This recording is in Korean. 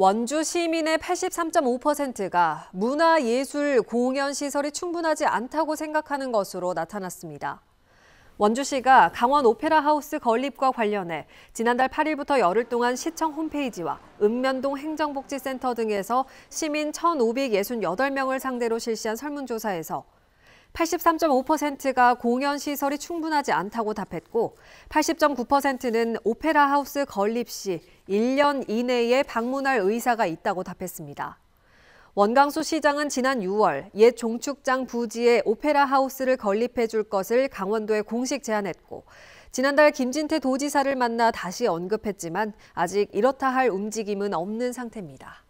원주 시민의 83.5%가 문화, 예술, 공연 시설이 충분하지 않다고 생각하는 것으로 나타났습니다. 원주시가 강원 오페라 하우스 건립과 관련해 지난달 8일부터 열흘 동안 시청 홈페이지와 읍면동 행정복지센터 등에서 시민 1,568명을 상대로 실시한 설문조사에서 83.5%가 공연 시설이 충분하지 않다고 답했고 80.9%는 오페라 하우스 건립 시 1년 이내에 방문할 의사가 있다고 답했습니다. 원광수 시장은 지난 6월 옛 종축장 부지에 오페라 하우스를 건립해 줄 것을 강원도에 공식 제안했고 지난달 김진태 도지사를 만나 다시 언급했지만 아직 이렇다 할 움직임은 없는 상태입니다.